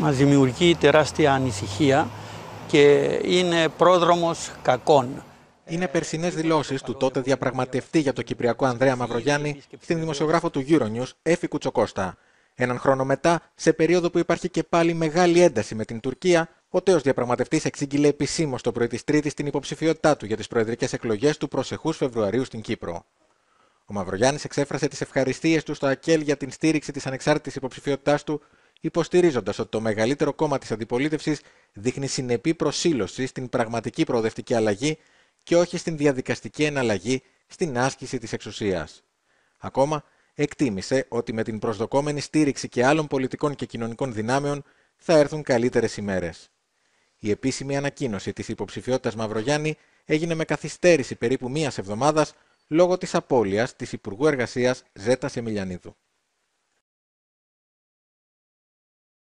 μας δημιουργεί τεράστια ανησυχία και είναι πρόδρομος κακών. Είναι περσινές δηλώσεις του τότε διαπραγματευτή για το Κυπριακό Ανδρέα Μαυρογιάννη στην δημοσιογράφο του Euronews, Έφη Κουτσοκώστα. Έναν χρόνο μετά, σε περίοδο που υπάρχει και πάλι μεγάλη ένταση με την Τουρκία, ο τέος διαπραγματευτής εξήγηλε επισήμως το πρωί της Τρίτης την υποψηφιότητά του για τις προεδρικές εκλογές του προσεχούς Φεβρουαρίου στην Κύπρο. Ο Μαυρογιάννης εξέφρασε τις ευχαριστίες του στο ΑΚΕΛ για την στήριξη της ανεξάρτητης υποψηφιότητάς του υποστηρίζοντας ότι το μεγαλύτερο κόμμα της αντιπολίτευσης δείχνει συνεπή προσήλωση στην πραγματική προοδευτική αλλαγή και όχι στην διαδικαστική εναλλαγή στην άσκηση της εξουσίας. Ακόμα, εκτίμησε ότι με την προσδοκόμενη στήριξη και άλλων πολιτικών και κοινωνικών δυνάμεων θα έρθουν καλύτερες ημέρες. Η επίσημη ανακοίνωση της υποψηφιότητας Μαυρογιάννη έγινε με καθυστέρηση περίπου μίας εβδομάδας λόγω της απώλειας της Υπουργού Εργασίας Ζέτας Σεμιλιανίδου.